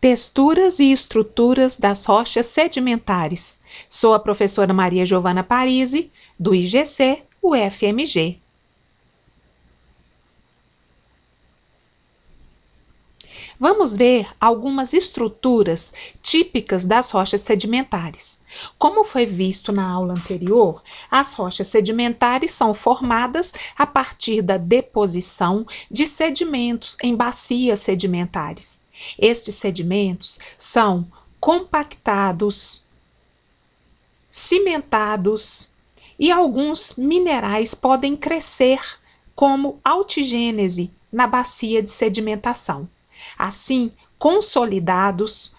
Texturas e estruturas das rochas sedimentares. Sou a professora Maria Giovana Parisi, do IGC, UFMG. Vamos ver algumas estruturas típicas das rochas sedimentares. Como foi visto na aula anterior, as rochas sedimentares são formadas a partir da deposição de sedimentos em bacias sedimentares. Estes sedimentos são compactados, cimentados e alguns minerais podem crescer como altigênese na bacia de sedimentação. Assim, consolidados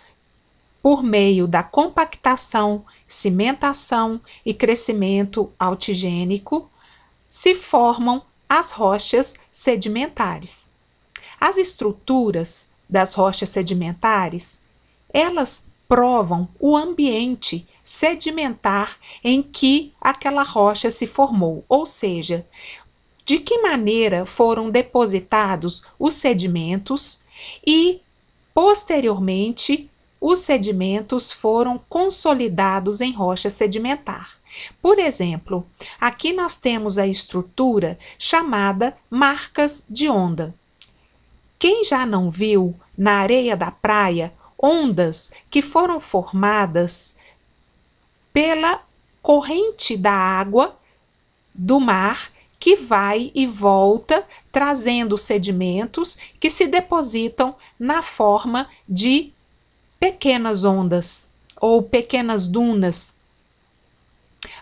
por meio da compactação, cimentação e crescimento altigênico, se formam as rochas sedimentares. As estruturas das rochas sedimentares, elas provam o ambiente sedimentar em que aquela rocha se formou, ou seja, de que maneira foram depositados os sedimentos e, posteriormente, os sedimentos foram consolidados em rocha sedimentar. Por exemplo, aqui nós temos a estrutura chamada marcas de onda. Quem já não viu na areia da praia ondas que foram formadas pela corrente da água do mar que vai e volta trazendo sedimentos que se depositam na forma de pequenas ondas ou pequenas dunas.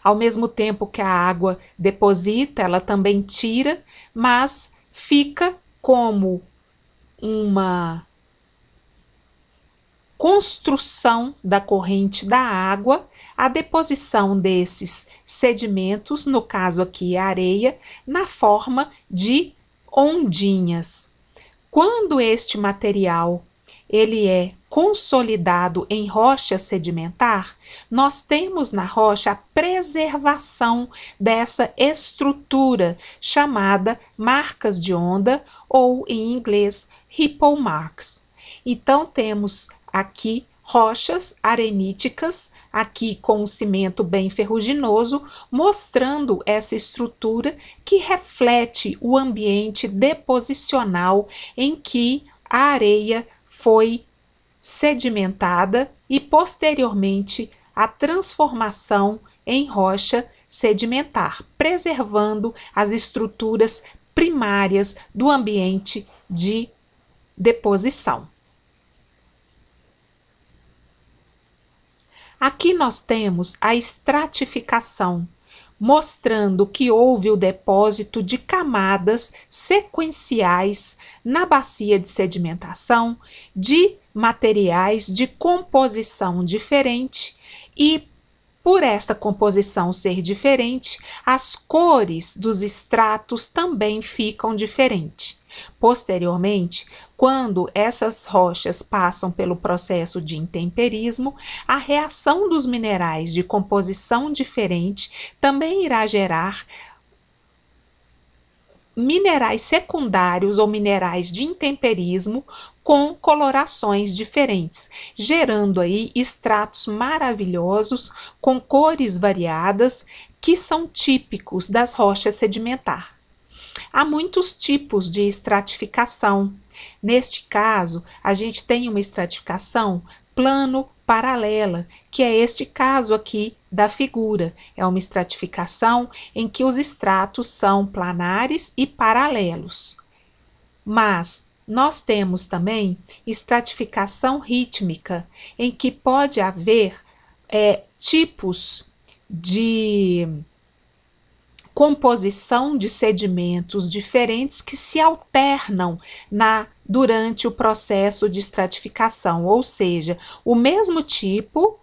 Ao mesmo tempo que a água deposita, ela também tira, mas fica como uma construção da corrente da água, a deposição desses sedimentos, no caso aqui a areia, na forma de ondinhas. Quando este material ele é consolidado em rocha sedimentar, nós temos na rocha a preservação dessa estrutura chamada marcas de onda ou em inglês ripple marks. Então temos aqui rochas areníticas, aqui com o cimento bem ferruginoso, mostrando essa estrutura que reflete o ambiente deposicional em que a areia foi sedimentada e posteriormente a transformação em rocha sedimentar, preservando as estruturas primárias do ambiente de deposição. Aqui nós temos a estratificação, mostrando que houve o depósito de camadas sequenciais na bacia de sedimentação de materiais de composição diferente e por esta composição ser diferente, as cores dos estratos também ficam diferentes. Posteriormente, quando essas rochas passam pelo processo de intemperismo, a reação dos minerais de composição diferente também irá gerar minerais secundários ou minerais de intemperismo com colorações diferentes, gerando aí estratos maravilhosos com cores variadas que são típicos das rochas sedimentares. Há muitos tipos de estratificação. Neste caso, a gente tem uma estratificação plano paralela, que é este caso aqui da figura. É uma estratificação em que os estratos são planares e paralelos. Mas nós temos também estratificação rítmica, em que pode haver é, tipos de composição de sedimentos diferentes que se alternam na durante o processo de estratificação, ou seja, o mesmo tipo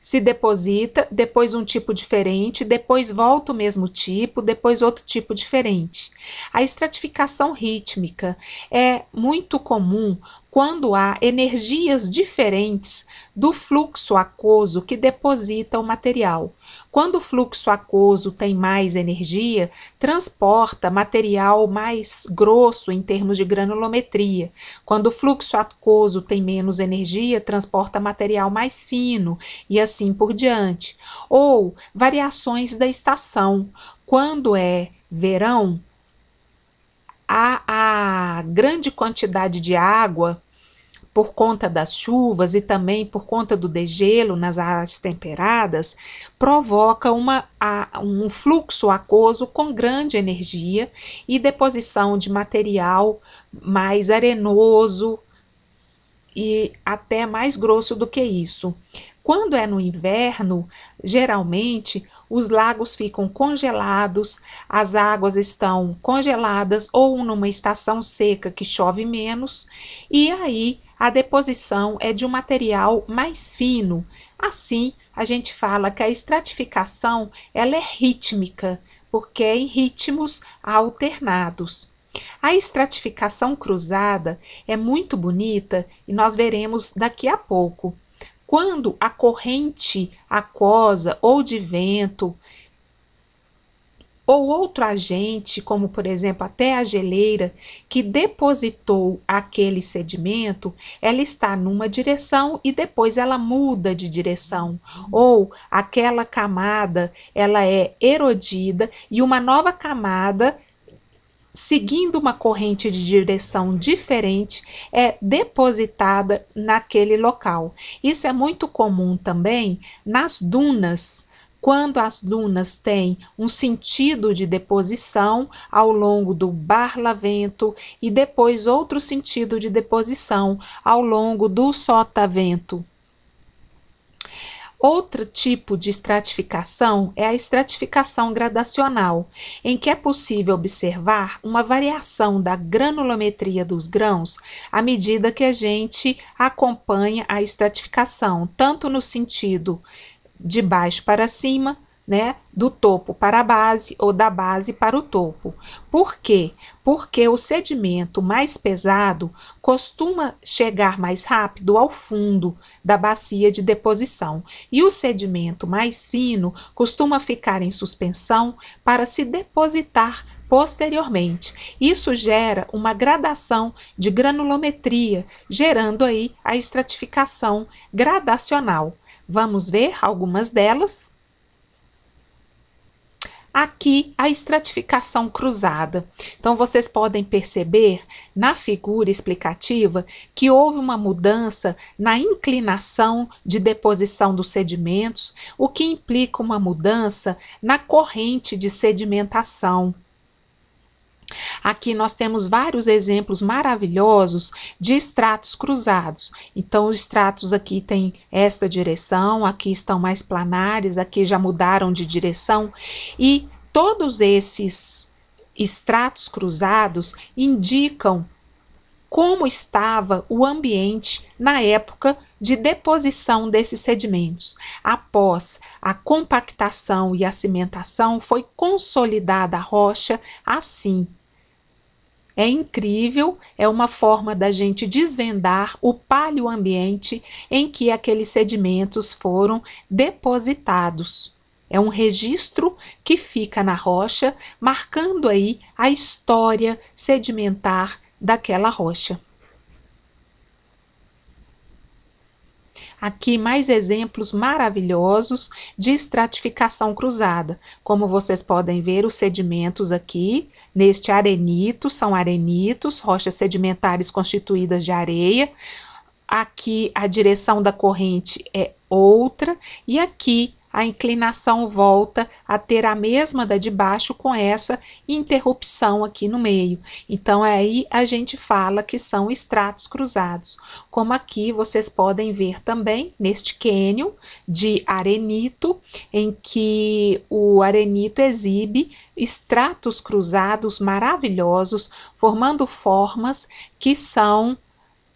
se deposita, depois um tipo diferente, depois volta o mesmo tipo, depois outro tipo diferente. A estratificação rítmica é muito comum quando há energias diferentes do fluxo aquoso que deposita o material. Quando o fluxo aquoso tem mais energia, transporta material mais grosso em termos de granulometria. Quando o fluxo aquoso tem menos energia, transporta material mais fino e assim por diante. Ou variações da estação. Quando é verão, a, a grande quantidade de água por conta das chuvas e também por conta do degelo nas áreas temperadas, provoca uma, a, um fluxo aquoso com grande energia e deposição de material mais arenoso e até mais grosso do que isso. Quando é no inverno, geralmente os lagos ficam congelados, as águas estão congeladas ou numa estação seca que chove menos, e aí a deposição é de um material mais fino. Assim, a gente fala que a estratificação ela é rítmica, porque é em ritmos alternados. A estratificação cruzada é muito bonita e nós veremos daqui a pouco. Quando a corrente aquosa ou de vento ou outro agente, como por exemplo até a geleira, que depositou aquele sedimento, ela está numa direção e depois ela muda de direção, uhum. ou aquela camada ela é erodida e uma nova camada seguindo uma corrente de direção diferente, é depositada naquele local. Isso é muito comum também nas dunas. Quando as dunas têm um sentido de deposição ao longo do barlavento e depois outro sentido de deposição ao longo do sotavento. Outro tipo de estratificação é a estratificação gradacional, em que é possível observar uma variação da granulometria dos grãos à medida que a gente acompanha a estratificação, tanto no sentido de baixo para cima, né, do topo para a base ou da base para o topo. Por quê? Porque o sedimento mais pesado costuma chegar mais rápido ao fundo da bacia de deposição e o sedimento mais fino costuma ficar em suspensão para se depositar posteriormente. Isso gera uma gradação de granulometria, gerando aí a estratificação gradacional. Vamos ver algumas delas? Aqui a estratificação cruzada. Então vocês podem perceber na figura explicativa que houve uma mudança na inclinação de deposição dos sedimentos, o que implica uma mudança na corrente de sedimentação. Aqui nós temos vários exemplos maravilhosos de estratos cruzados. Então, os estratos aqui têm esta direção, aqui estão mais planares, aqui já mudaram de direção, e todos esses estratos cruzados indicam como estava o ambiente na época de deposição desses sedimentos. Após a compactação e a cimentação, foi consolidada a rocha assim, é incrível, é uma forma da gente desvendar o ambiente em que aqueles sedimentos foram depositados. É um registro que fica na rocha, marcando aí a história sedimentar daquela rocha. Aqui mais exemplos maravilhosos de estratificação cruzada. Como vocês podem ver, os sedimentos aqui, neste arenito, são arenitos, rochas sedimentares constituídas de areia. Aqui a direção da corrente é outra e aqui a inclinação volta a ter a mesma da de baixo com essa interrupção aqui no meio. Então, aí a gente fala que são estratos cruzados. Como aqui vocês podem ver também neste cânion de arenito, em que o arenito exibe estratos cruzados maravilhosos, formando formas que são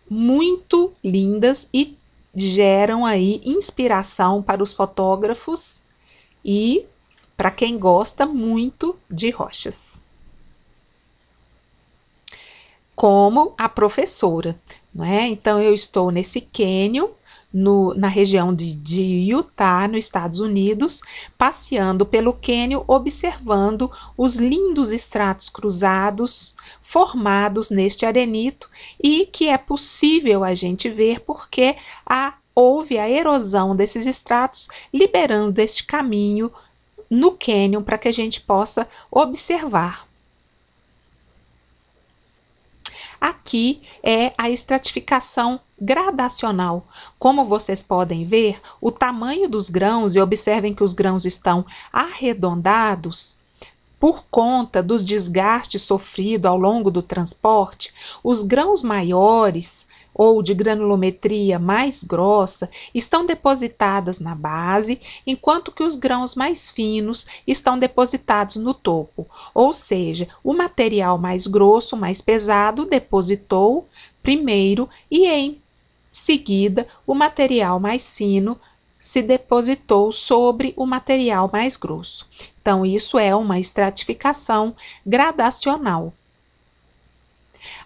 muito lindas e geram aí inspiração para os fotógrafos e para quem gosta muito de rochas. Como a professora, né? Então eu estou nesse cânion no, na região de, de Utah, nos Estados Unidos, passeando pelo cânion, observando os lindos estratos cruzados formados neste arenito e que é possível a gente ver porque a, houve a erosão desses estratos, liberando este caminho no cânion para que a gente possa observar. Aqui é a estratificação gradacional. Como vocês podem ver, o tamanho dos grãos, e observem que os grãos estão arredondados, por conta dos desgastes sofridos ao longo do transporte, os grãos maiores ou de granulometria mais grossa estão depositadas na base, enquanto que os grãos mais finos estão depositados no topo. Ou seja, o material mais grosso, mais pesado, depositou primeiro e em seguida, o material mais fino se depositou sobre o material mais grosso. Então, isso é uma estratificação gradacional.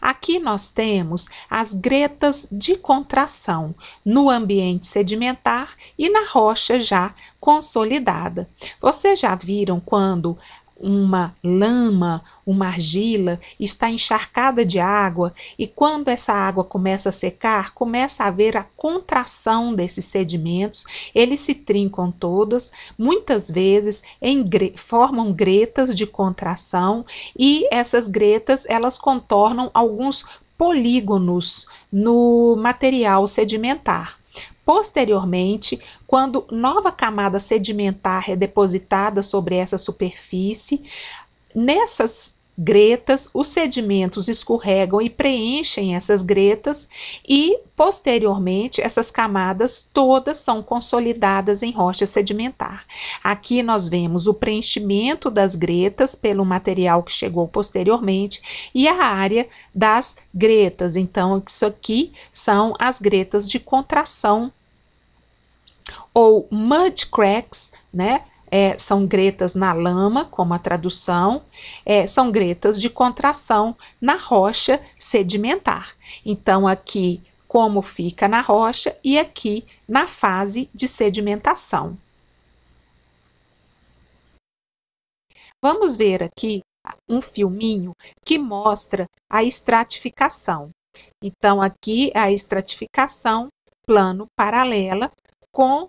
Aqui nós temos as gretas de contração no ambiente sedimentar e na rocha já consolidada. Vocês já viram quando uma lama, uma argila, está encharcada de água, e quando essa água começa a secar, começa a haver a contração desses sedimentos, eles se trincam todos, muitas vezes em, formam gretas de contração, e essas gretas elas contornam alguns polígonos no material sedimentar. Posteriormente, quando nova camada sedimentar é depositada sobre essa superfície, nessas gretas, os sedimentos escorregam e preenchem essas gretas e posteriormente essas camadas todas são consolidadas em rocha sedimentar. Aqui nós vemos o preenchimento das gretas pelo material que chegou posteriormente e a área das gretas. Então isso aqui são as gretas de contração ou mud cracks, né? é, são gretas na lama, como a tradução, é, são gretas de contração na rocha sedimentar. Então, aqui, como fica na rocha, e aqui na fase de sedimentação. Vamos ver aqui um filminho que mostra a estratificação. Então, aqui é a estratificação plano paralela com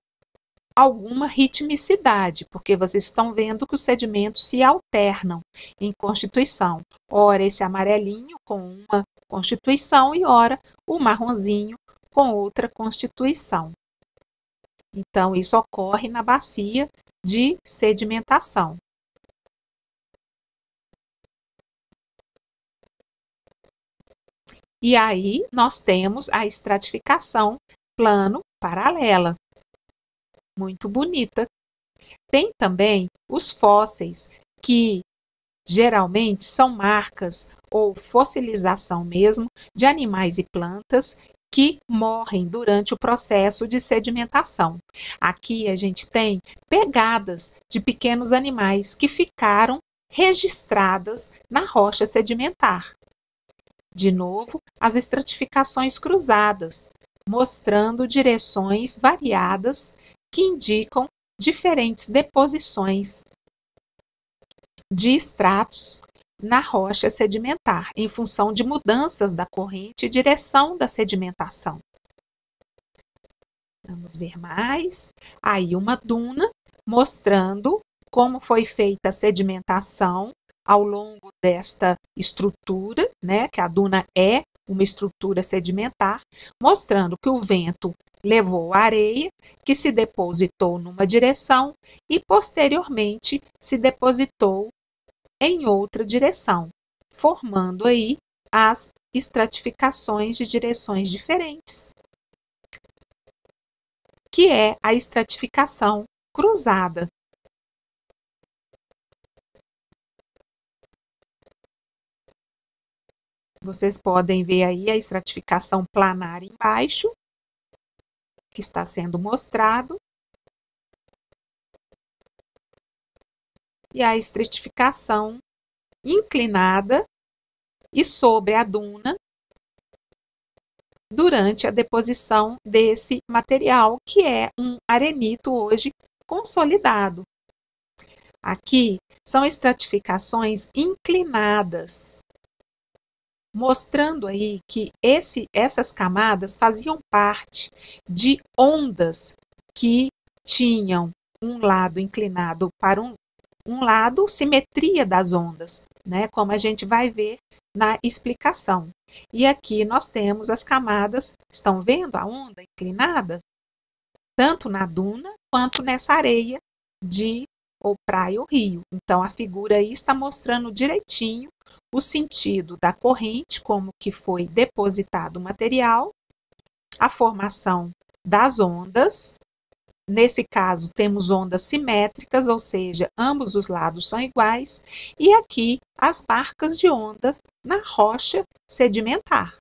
alguma ritmicidade, porque vocês estão vendo que os sedimentos se alternam em constituição. Ora, esse amarelinho com uma constituição e, ora, o marronzinho com outra constituição. Então, isso ocorre na bacia de sedimentação. E aí, nós temos a estratificação plano-paralela, muito bonita. Tem também os fósseis, que geralmente são marcas ou fossilização mesmo de animais e plantas que morrem durante o processo de sedimentação. Aqui a gente tem pegadas de pequenos animais que ficaram registradas na rocha sedimentar. De novo, as estratificações cruzadas, mostrando direções variadas que indicam diferentes deposições de estratos na rocha sedimentar, em função de mudanças da corrente e direção da sedimentação. Vamos ver mais. Aí, uma duna mostrando como foi feita a sedimentação ao longo desta estrutura, né? Que a duna é uma estrutura sedimentar, mostrando que o vento levou a areia, que se depositou numa direção e posteriormente se depositou em outra direção, formando aí as estratificações de direções diferentes, que é a estratificação cruzada, Vocês podem ver aí a estratificação planar embaixo, que está sendo mostrado. E a estratificação inclinada e sobre a duna durante a deposição desse material, que é um arenito hoje consolidado. Aqui são estratificações inclinadas, mostrando aí que esse, essas camadas faziam parte de ondas que tinham um lado inclinado para um, um lado, simetria das ondas, né, como a gente vai ver na explicação. E aqui nós temos as camadas, estão vendo a onda inclinada? Tanto na duna quanto nessa areia de ou praia ou rio. Então a figura aí está mostrando direitinho o sentido da corrente, como que foi depositado o material, a formação das ondas. Nesse caso, temos ondas simétricas, ou seja, ambos os lados são iguais, e aqui as marcas de onda na rocha sedimentar.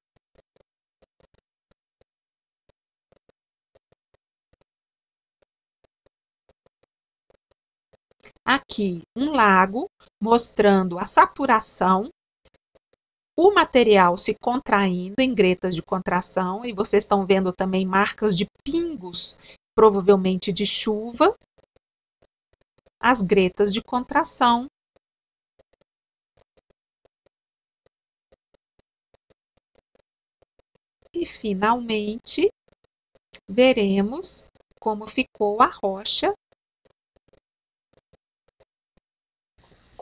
aqui um lago mostrando a saturação, o material se contraindo em gretas de contração, e vocês estão vendo também marcas de pingos, provavelmente de chuva, as gretas de contração. E finalmente, veremos como ficou a rocha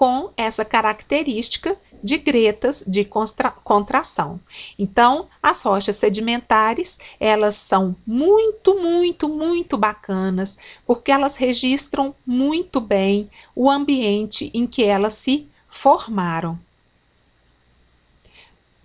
com essa característica de gretas de contração. Então, as rochas sedimentares, elas são muito, muito, muito bacanas, porque elas registram muito bem o ambiente em que elas se formaram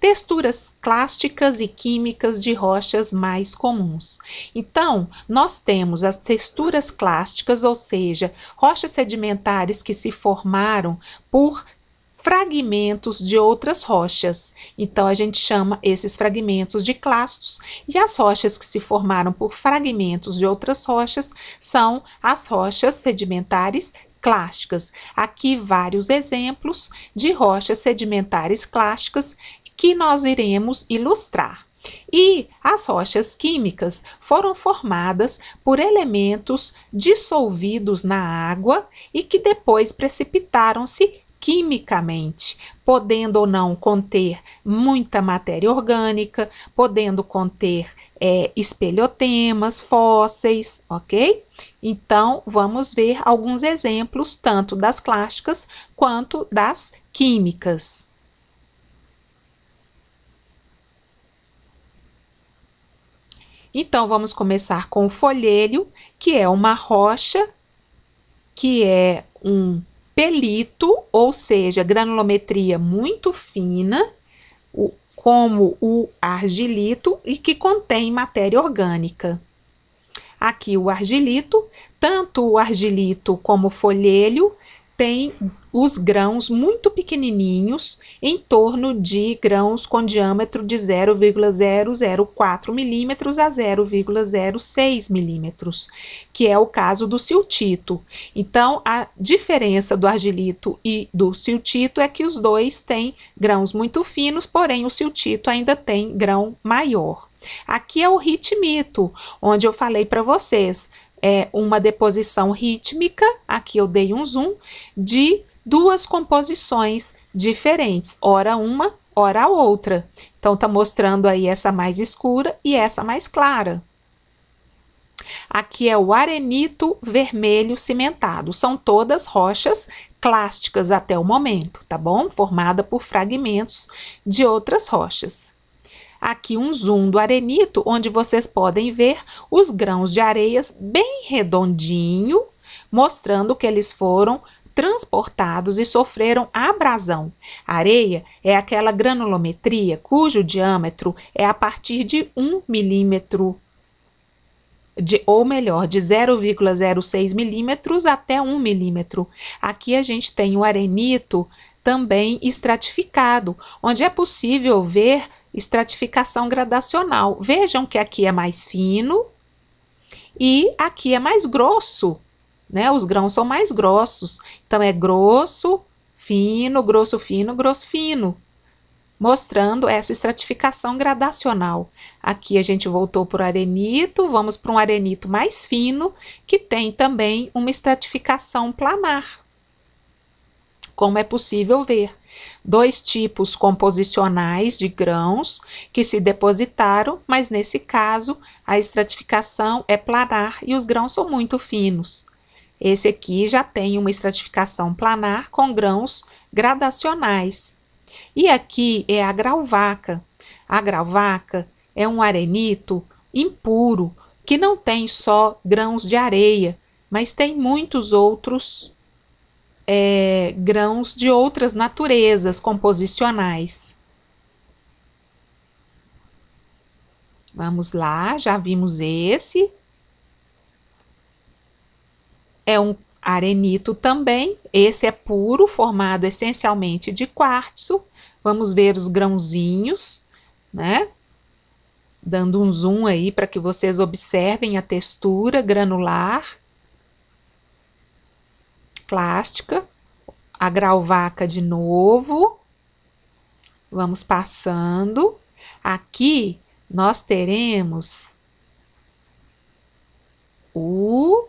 texturas clásticas e químicas de rochas mais comuns. Então, nós temos as texturas clásticas ou seja, rochas sedimentares que se formaram por fragmentos de outras rochas. Então, a gente chama esses fragmentos de clastos, e as rochas que se formaram por fragmentos de outras rochas são as rochas sedimentares clásticas. Aqui, vários exemplos de rochas sedimentares clásticas que nós iremos ilustrar. E as rochas químicas foram formadas por elementos dissolvidos na água e que depois precipitaram-se quimicamente, podendo ou não conter muita matéria orgânica, podendo conter é, espelhotemas, fósseis, ok? Então, vamos ver alguns exemplos tanto das plásticas quanto das químicas. Então, vamos começar com o folhelho, que é uma rocha, que é um pelito, ou seja, granulometria muito fina, o, como o argilito, e que contém matéria orgânica. Aqui o argilito, tanto o argilito como o folhelho tem os grãos muito pequenininhos, em torno de grãos com diâmetro de 0,004 milímetros a 0,06 milímetros, que é o caso do siltito. Então, a diferença do argilito e do siltito é que os dois têm grãos muito finos, porém o siltito ainda tem grão maior. Aqui é o ritmito, onde eu falei para vocês, é, uma deposição rítmica, aqui eu dei um zoom, de duas composições diferentes, ora uma, ora a outra. Então, está mostrando aí essa mais escura e essa mais clara. Aqui é o arenito vermelho cimentado. São todas rochas clásticas até o momento, tá bom? Formada por fragmentos de outras rochas. Aqui um zoom do arenito, onde vocês podem ver os grãos de areias bem redondinho, mostrando que eles foram transportados e sofreram abrasão. A areia é aquela granulometria cujo diâmetro é a partir de 1 milímetro, de, ou melhor, de 0,06 milímetros até 1 milímetro. Aqui a gente tem o arenito também estratificado, onde é possível ver estratificação gradacional. Vejam que aqui é mais fino e aqui é mais grosso, né? Os grãos são mais grossos. Então, é grosso, fino, grosso, fino, grosso, fino. Mostrando essa estratificação gradacional. Aqui a gente voltou para o arenito, vamos para um arenito mais fino, que tem também uma estratificação planar. Como é possível ver. Dois tipos composicionais de grãos que se depositaram, mas nesse caso a estratificação é planar e os grãos são muito finos. Esse aqui já tem uma estratificação planar com grãos gradacionais. E aqui é a grauvaca. A grauvaca é um arenito impuro que não tem só grãos de areia, mas tem muitos outros é, grãos de outras naturezas composicionais. Vamos lá, já vimos esse. É um arenito também, esse é puro, formado essencialmente de quartzo. Vamos ver os grãozinhos, né? Dando um zoom aí para que vocês observem a textura granular plástica, a grauvaca de novo. Vamos passando. Aqui nós teremos o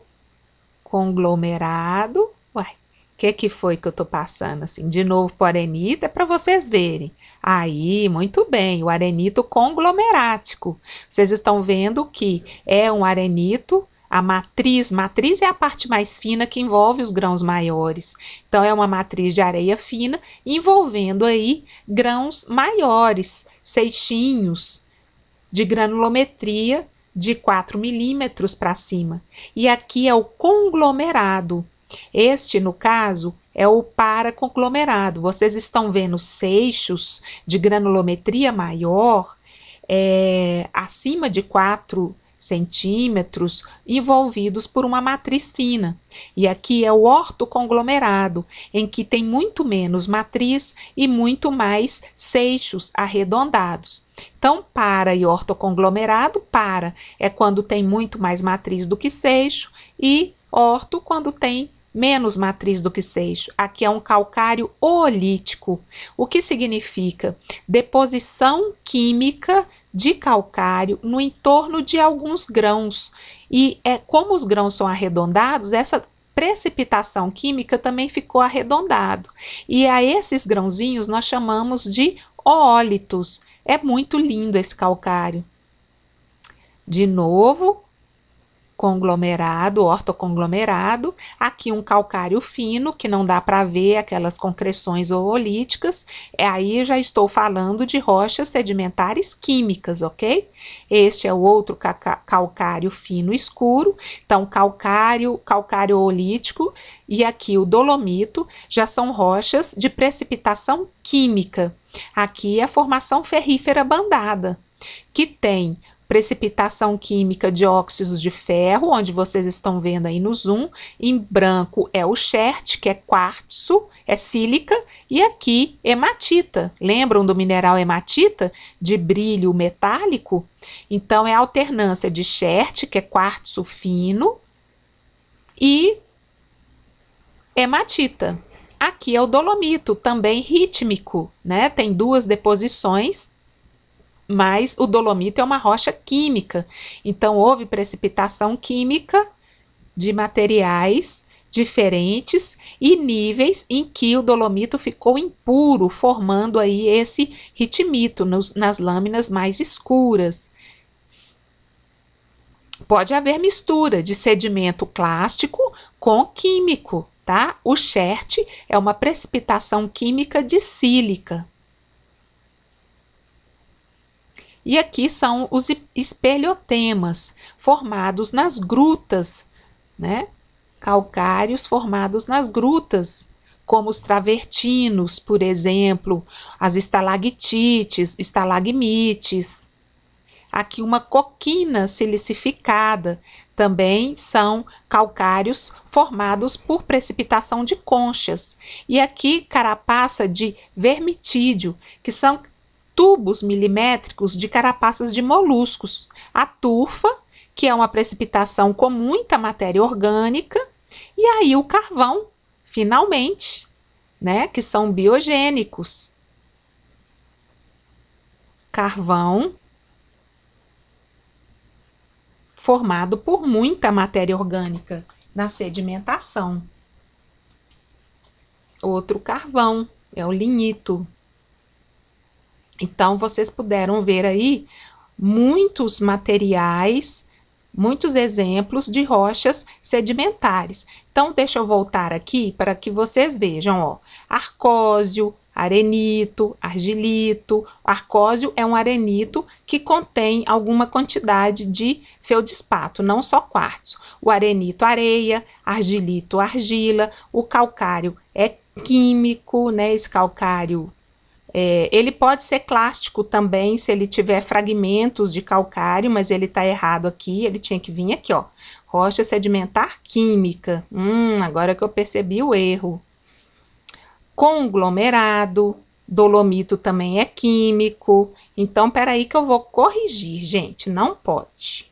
conglomerado. Uai, o que, que foi que eu tô passando assim? De novo para o arenito, é para vocês verem. Aí, muito bem, o arenito conglomerático. Vocês estão vendo que é um arenito a matriz, matriz é a parte mais fina que envolve os grãos maiores. Então é uma matriz de areia fina envolvendo aí grãos maiores, seixinhos de granulometria de 4 milímetros para cima. E aqui é o conglomerado. Este, no caso, é o paraconglomerado. Vocês estão vendo seixos de granulometria maior é, acima de 4 milímetros centímetros, envolvidos por uma matriz fina. E aqui é o ortoconglomerado, em que tem muito menos matriz e muito mais seixos arredondados. Então, para e ortoconglomerado, para é quando tem muito mais matriz do que seixo, e orto quando tem menos matriz do que seixo. Aqui é um calcário oolítico, o que significa deposição química de calcário no entorno de alguns grãos. E é como os grãos são arredondados, essa precipitação química também ficou arredondado. E a esses grãozinhos nós chamamos de ólitos. É muito lindo esse calcário. De novo, conglomerado, ortoconglomerado, aqui um calcário fino, que não dá para ver aquelas concreções oolíticas, é, aí já estou falando de rochas sedimentares químicas, ok? Este é o outro calcário fino escuro, então calcário, calcário oolítico e aqui o dolomito já são rochas de precipitação química. Aqui é a formação ferrífera bandada, que tem precipitação química de óxidos de ferro, onde vocês estão vendo aí no zoom. Em branco é o chert que é quartzo, é sílica, e aqui hematita. Lembram do mineral hematita de brilho metálico? Então é a alternância de chert que é quartzo fino, e hematita. Aqui é o dolomito, também rítmico, né? Tem duas deposições mas o dolomito é uma rocha química, então houve precipitação química de materiais diferentes e níveis em que o dolomito ficou impuro, formando aí esse ritmito nos, nas lâminas mais escuras. Pode haver mistura de sedimento clástico com químico, tá? O chert é uma precipitação química de sílica. E aqui são os espelhotemas, formados nas grutas, né? calcários formados nas grutas, como os travertinos, por exemplo, as estalactites, estalagmites. Aqui uma coquina silicificada, também são calcários formados por precipitação de conchas. E aqui carapaça de vermitídeo, que são tubos milimétricos de carapaças de moluscos, a turfa, que é uma precipitação com muita matéria orgânica, e aí o carvão, finalmente, né, que são biogênicos. Carvão formado por muita matéria orgânica na sedimentação. Outro carvão é o lignito. Então, vocês puderam ver aí muitos materiais, muitos exemplos de rochas sedimentares. Então, deixa eu voltar aqui para que vocês vejam, ó, arcósio, arenito, argilito. Arcósio é um arenito que contém alguma quantidade de feldspato, não só quartzo. O arenito, areia, argilito, argila. O calcário é químico, né? Esse calcário é, ele pode ser clástico também se ele tiver fragmentos de calcário, mas ele está errado aqui, ele tinha que vir aqui, ó. Rocha sedimentar química. Hum, agora que eu percebi o erro. Conglomerado, dolomito também é químico. Então, peraí que eu vou corrigir, gente, não pode.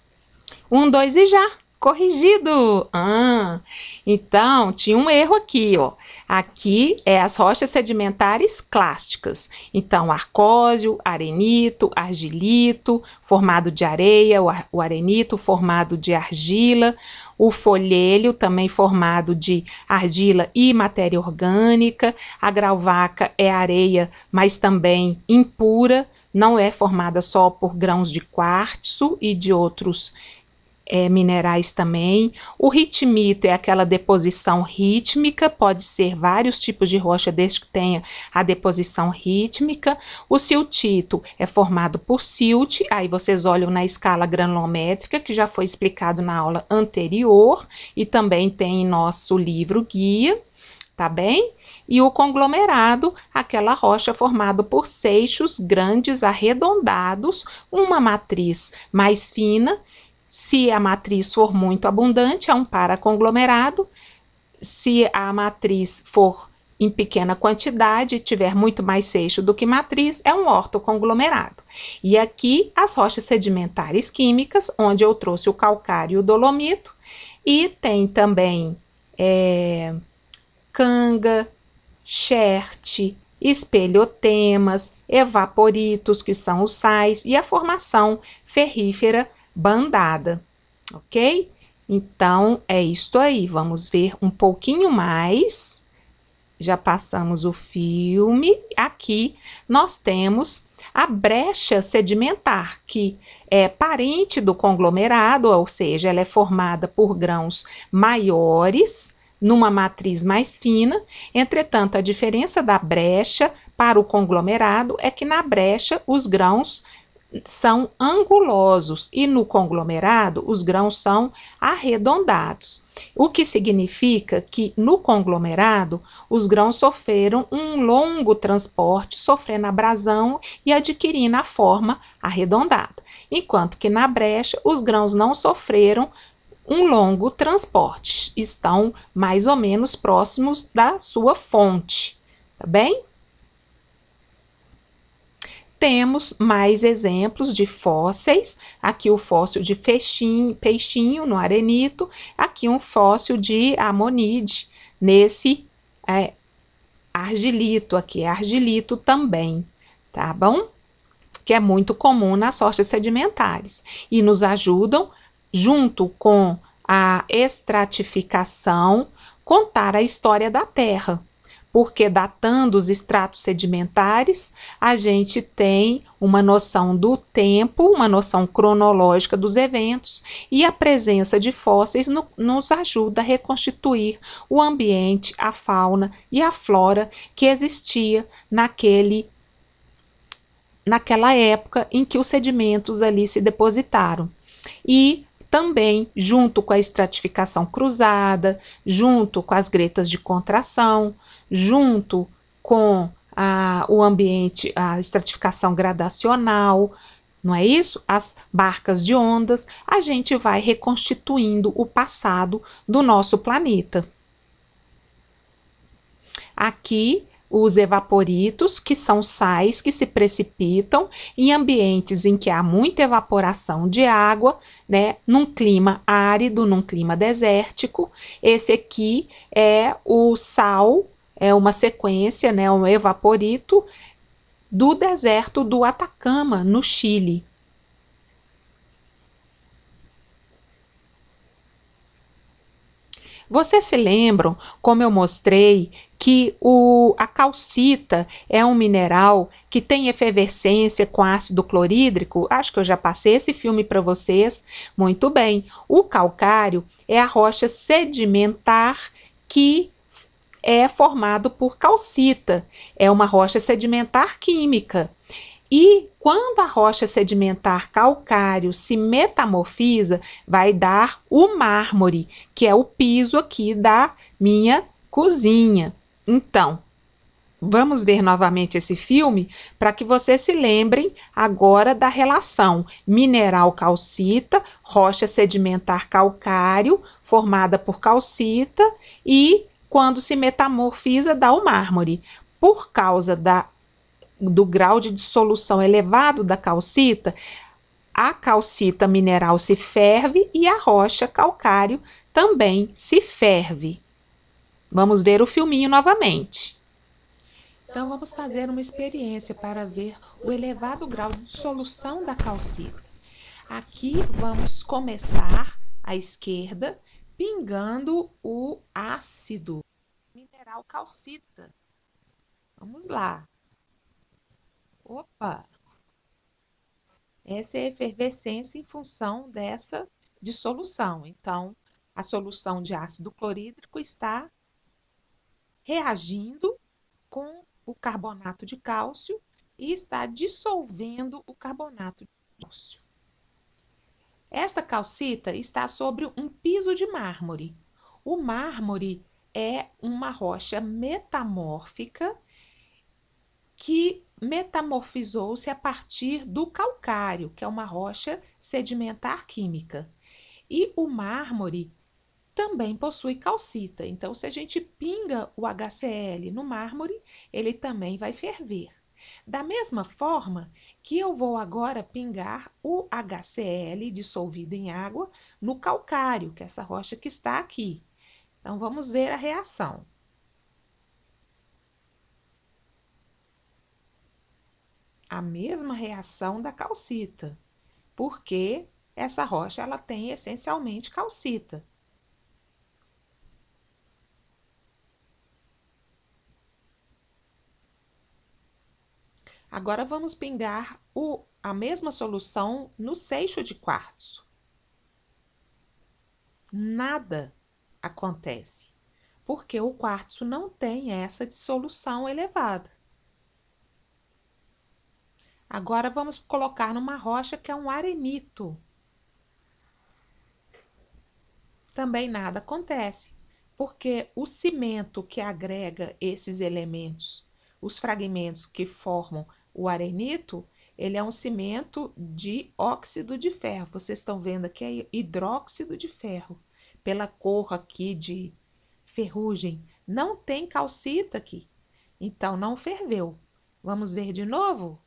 Um, dois e já corrigido. Ah, então tinha um erro aqui, ó. Aqui é as rochas sedimentares clásticas. Então, arcósio, arenito, argilito, formado de areia, o, ar, o arenito formado de argila, o folhelho também formado de argila e matéria orgânica, a grauvaca é areia, mas também impura, não é formada só por grãos de quartzo e de outros é, minerais também. O ritmito é aquela deposição rítmica, pode ser vários tipos de rocha, desde que tenha a deposição rítmica. O siltito é formado por silt, aí vocês olham na escala granulométrica, que já foi explicado na aula anterior, e também tem em nosso livro guia, tá bem? e o conglomerado, aquela rocha formada por seixos grandes arredondados, uma matriz mais fina se a matriz for muito abundante, é um paraconglomerado. Se a matriz for em pequena quantidade, tiver muito mais seixo do que matriz, é um ortoconglomerado. E aqui as rochas sedimentares químicas, onde eu trouxe o calcário e o dolomito, e tem também é, canga, xerte, espelhotemas, evaporitos, que são os sais, e a formação ferrífera bandada, ok? Então, é isto aí. Vamos ver um pouquinho mais. Já passamos o filme. Aqui nós temos a brecha sedimentar, que é parente do conglomerado, ou seja, ela é formada por grãos maiores numa matriz mais fina. Entretanto, a diferença da brecha para o conglomerado é que na brecha os grãos são angulosos e no conglomerado os grãos são arredondados, o que significa que no conglomerado os grãos sofreram um longo transporte, sofrendo abrasão e adquirindo a forma arredondada, enquanto que na brecha os grãos não sofreram um longo transporte, estão mais ou menos próximos da sua fonte, tá bem? Temos mais exemplos de fósseis, aqui o fóssil de peixinho, peixinho no arenito, aqui um fóssil de amonide, nesse é, argilito aqui, é argilito também, tá bom? Que é muito comum nas rochas sedimentares e nos ajudam, junto com a estratificação, contar a história da Terra porque datando os estratos sedimentares, a gente tem uma noção do tempo, uma noção cronológica dos eventos, e a presença de fósseis no, nos ajuda a reconstituir o ambiente, a fauna e a flora que existia naquele naquela época em que os sedimentos ali se depositaram. E também, junto com a estratificação cruzada, junto com as gretas de contração, junto com a, o ambiente, a estratificação gradacional, não é isso? As barcas de ondas, a gente vai reconstituindo o passado do nosso planeta. Aqui, os evaporitos, que são sais que se precipitam em ambientes em que há muita evaporação de água, né, num clima árido, num clima desértico. Esse aqui é o sal é uma sequência, né, um evaporito do deserto do Atacama, no Chile. Vocês se lembram, como eu mostrei, que o, a calcita é um mineral que tem efervescência com ácido clorídrico? Acho que eu já passei esse filme para vocês. Muito bem. O calcário é a rocha sedimentar que é formado por calcita, é uma rocha sedimentar química. E quando a rocha sedimentar calcário se metamorfiza, vai dar o mármore, que é o piso aqui da minha cozinha. Então, vamos ver novamente esse filme para que vocês se lembrem agora da relação mineral calcita, rocha sedimentar calcário, formada por calcita, e quando se metamorfiza dá o mármore. Por causa da, do grau de dissolução elevado da calcita, a calcita mineral se ferve e a rocha calcário também se ferve. Vamos ver o filminho novamente. Então vamos fazer uma experiência para ver o elevado grau de dissolução da calcita. Aqui vamos começar à esquerda pingando o ácido mineral calcita. Vamos lá. Opa! Essa é a efervescência em função dessa dissolução. Então, a solução de ácido clorídrico está reagindo com o carbonato de cálcio e está dissolvendo o carbonato de cálcio. Esta calcita está sobre um piso de mármore. O mármore é uma rocha metamórfica que metamorfizou-se a partir do calcário, que é uma rocha sedimentar química. E o mármore também possui calcita. Então, se a gente pinga o HCl no mármore, ele também vai ferver. Da mesma forma que eu vou agora pingar o HCl dissolvido em água no calcário, que é essa rocha que está aqui. Então, vamos ver a reação. A mesma reação da calcita, porque essa rocha ela tem essencialmente calcita. Agora vamos pingar o, a mesma solução no seixo de quartzo. Nada acontece, porque o quartzo não tem essa dissolução elevada. Agora vamos colocar numa rocha que é um arenito. Também nada acontece, porque o cimento que agrega esses elementos, os fragmentos que formam o arenito, ele é um cimento de óxido de ferro. Vocês estão vendo aqui é hidróxido de ferro. Pela cor aqui de ferrugem, não tem calcita aqui. Então, não ferveu. Vamos ver de novo?